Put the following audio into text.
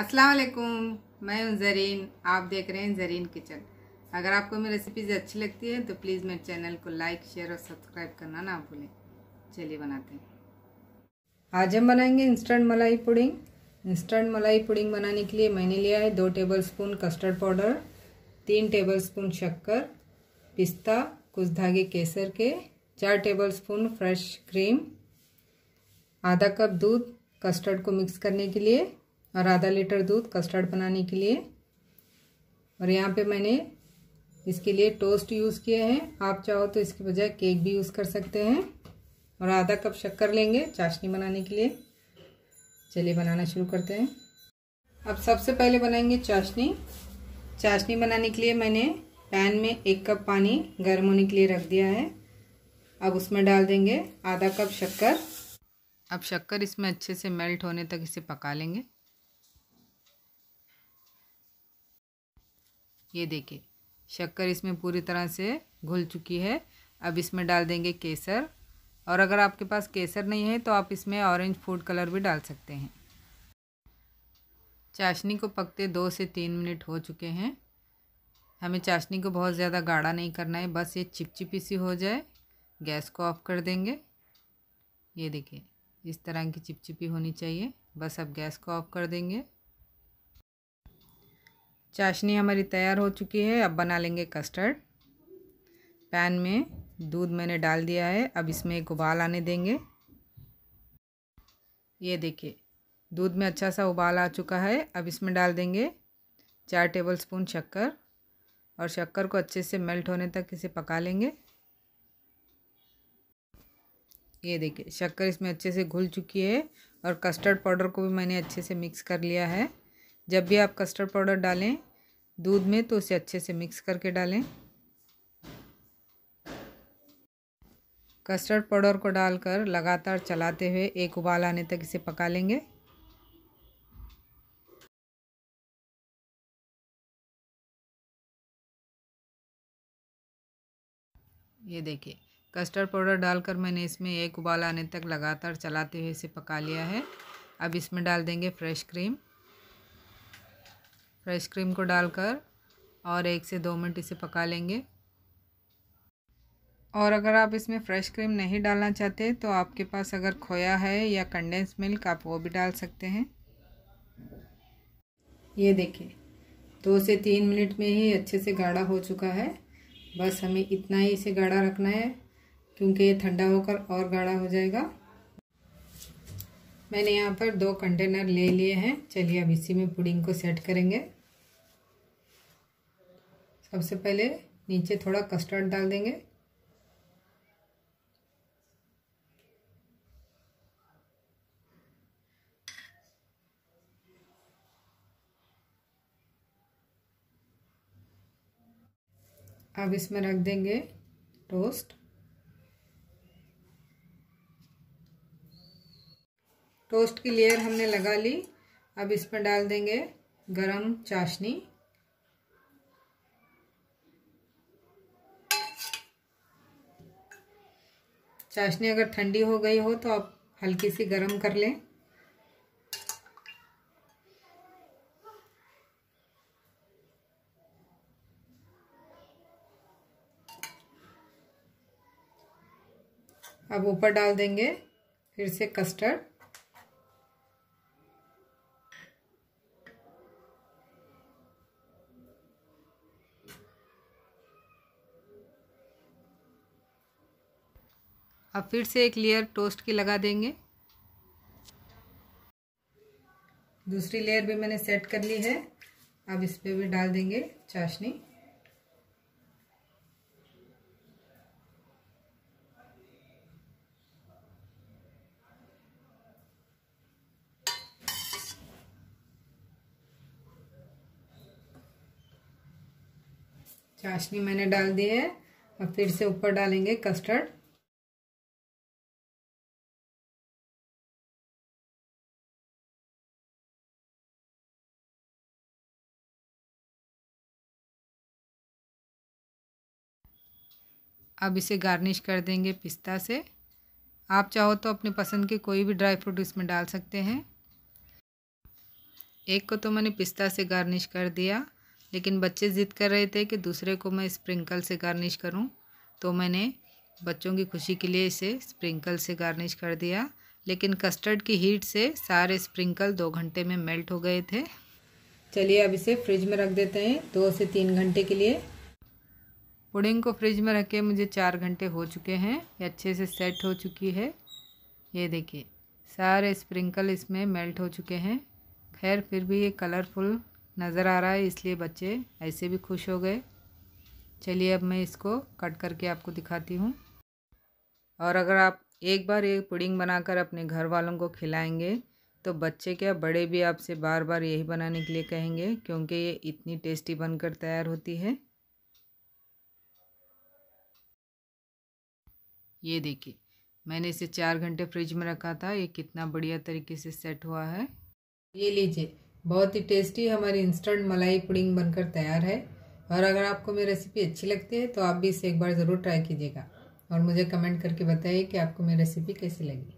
अस्सलाम वालेकुम मैं हूं जरीन आप देख रहे हैं जरीन किचन अगर आपको मेरी रेसिपीज अच्छी लगती है तो प्लीज़ मेरे चैनल को लाइक शेयर और सब्सक्राइब करना ना भूलें चलिए बनाते हैं आज हम बनाएंगे instant malai pudding instant malai pudding बनाने के लिए मैंने लिया है दो टेबल स्पून कस्टर्ड पाउडर तीन टेबल स्पून शक्कर पिस्ता कुछ धागे केसर के चार टेबल स्पून फ्रेश क्रीम आधा कप दूध कस्टर्ड को मिक्स करने के लिए और आधा लीटर दूध कस्टर्ड बनाने के लिए और यहाँ पे मैंने इसके लिए टोस्ट यूज़ किया है आप चाहो तो इसके बजाय केक भी यूज़ कर सकते हैं और आधा कप शक्कर लेंगे चाशनी बनाने के लिए चलिए बनाना शुरू करते हैं अब सबसे पहले बनाएंगे चाशनी चाशनी बनाने के लिए मैंने पैन में एक कप पानी गर्म होने के लिए रख दिया है अब उसमें डाल देंगे आधा कप शक्कर अब शक्कर इसमें अच्छे से मेल्ट होने तक इसे पका लेंगे ये देखिए शक्कर इसमें पूरी तरह से घुल चुकी है अब इसमें डाल देंगे केसर और अगर आपके पास केसर नहीं है तो आप इसमें ऑरेंज फूड कलर भी डाल सकते हैं चाशनी को पकते दो से तीन मिनट हो चुके हैं हमें चाशनी को बहुत ज़्यादा गाढ़ा नहीं करना है बस ये चिपचिपी सी हो जाए गैस को ऑफ कर देंगे ये देखिए इस तरह की चिपचिपी होनी चाहिए बस अब गैस को ऑफ कर देंगे चाशनी हमारी तैयार हो चुकी है अब बना लेंगे कस्टर्ड पैन में दूध मैंने डाल दिया है अब इसमें एक उबाल आने देंगे ये देखिए दूध में अच्छा सा उबाल आ चुका है अब इसमें डाल देंगे चार टेबल स्पून शक्कर और शक्कर को अच्छे से मेल्ट होने तक इसे पका लेंगे ये देखिए शक्कर इसमें अच्छे से घुल चुकी है और कस्टर्ड पाउडर को भी मैंने अच्छे से मिक्स कर लिया है जब भी आप कस्टर्ड पाउडर डालें दूध में तो उसे अच्छे से मिक्स करके डालें कस्टर्ड पाउडर को डालकर लगातार चलाते हुए एक उबाल आने तक इसे पका लेंगे ये देखिए कस्टर्ड पाउडर डालकर मैंने इसमें एक उबाल आने तक लगातार चलाते हुए इसे पका लिया है अब इसमें डाल देंगे फ्रेश क्रीम फ्रेश क्रीम को डालकर और एक से दो मिनट इसे पका लेंगे और अगर आप इसमें फ्रेश क्रीम नहीं डालना चाहते तो आपके पास अगर खोया है या कंडेंस मिल्क आप वो भी डाल सकते हैं ये देखिए दो से तीन मिनट में ही अच्छे से गाढ़ा हो चुका है बस हमें इतना ही इसे गाढ़ा रखना है क्योंकि ये ठंडा होकर और गाढ़ा हो जाएगा मैंने यहाँ पर दो कंटेनर ले लिए हैं चलिए अब इसी में पुडिंग को सेट करेंगे सबसे पहले नीचे थोड़ा कस्टर्ड डाल देंगे अब इसमें रख देंगे टोस्ट टोस्ट की लेयर हमने लगा ली अब इसमें डाल देंगे गरम चाशनी चाशनी अगर ठंडी हो गई हो तो आप हल्की सी गरम कर लें अब ऊपर डाल देंगे फिर से कस्टर्ड अब फिर से एक लेयर टोस्ट की लगा देंगे दूसरी लेयर भी मैंने सेट कर ली है अब इस पर भी डाल देंगे चाशनी चाशनी मैंने डाल दी है अब फिर से ऊपर डालेंगे कस्टर्ड अब इसे गार्निश कर देंगे पिस्ता से आप चाहो तो अपने पसंद के कोई भी ड्राई फ्रूट इसमें डाल सकते हैं एक को तो मैंने पिस्ता से गार्निश कर दिया लेकिन बच्चे ज़िद कर रहे थे कि दूसरे को मैं स्प्रिंकल से गार्निश करूं तो मैंने बच्चों की खुशी के लिए इसे स्प्रिंकल से गार्निश कर दिया लेकिन कस्टर्ड की हीट से सारे स्प्रिंकल दो घंटे में मेल्ट हो गए थे चलिए अब इसे फ्रिज में रख देते हैं दो से तीन घंटे के लिए पुडिंग को फ्रिज में रख के मुझे चार घंटे हो चुके हैं ये अच्छे से सेट हो चुकी है ये देखिए सारे स्प्रिंकल इसमें मेल्ट हो चुके हैं खैर फिर भी ये कलरफुल नज़र आ रहा है इसलिए बच्चे ऐसे भी खुश हो गए चलिए अब मैं इसको कट करके आपको दिखाती हूँ और अगर आप एक बार ये पुडिंग बनाकर अपने घर वालों को खिलाएंगे तो बच्चे क्या बड़े भी आपसे बार बार यही बनाने के लिए कहेंगे क्योंकि ये इतनी टेस्टी बनकर तैयार होती है ये देखिए मैंने इसे चार घंटे फ्रिज में रखा था ये कितना बढ़िया तरीके से सेट हुआ है ये लीजिए बहुत ही टेस्टी हमारी इंस्टेंट मलाई पुडिंग बनकर तैयार है और अगर आपको मेरी रेसिपी अच्छी लगती है तो आप भी इसे एक बार ज़रूर ट्राई कीजिएगा और मुझे कमेंट करके बताइए कि आपको मेरी रेसिपी कैसी लगी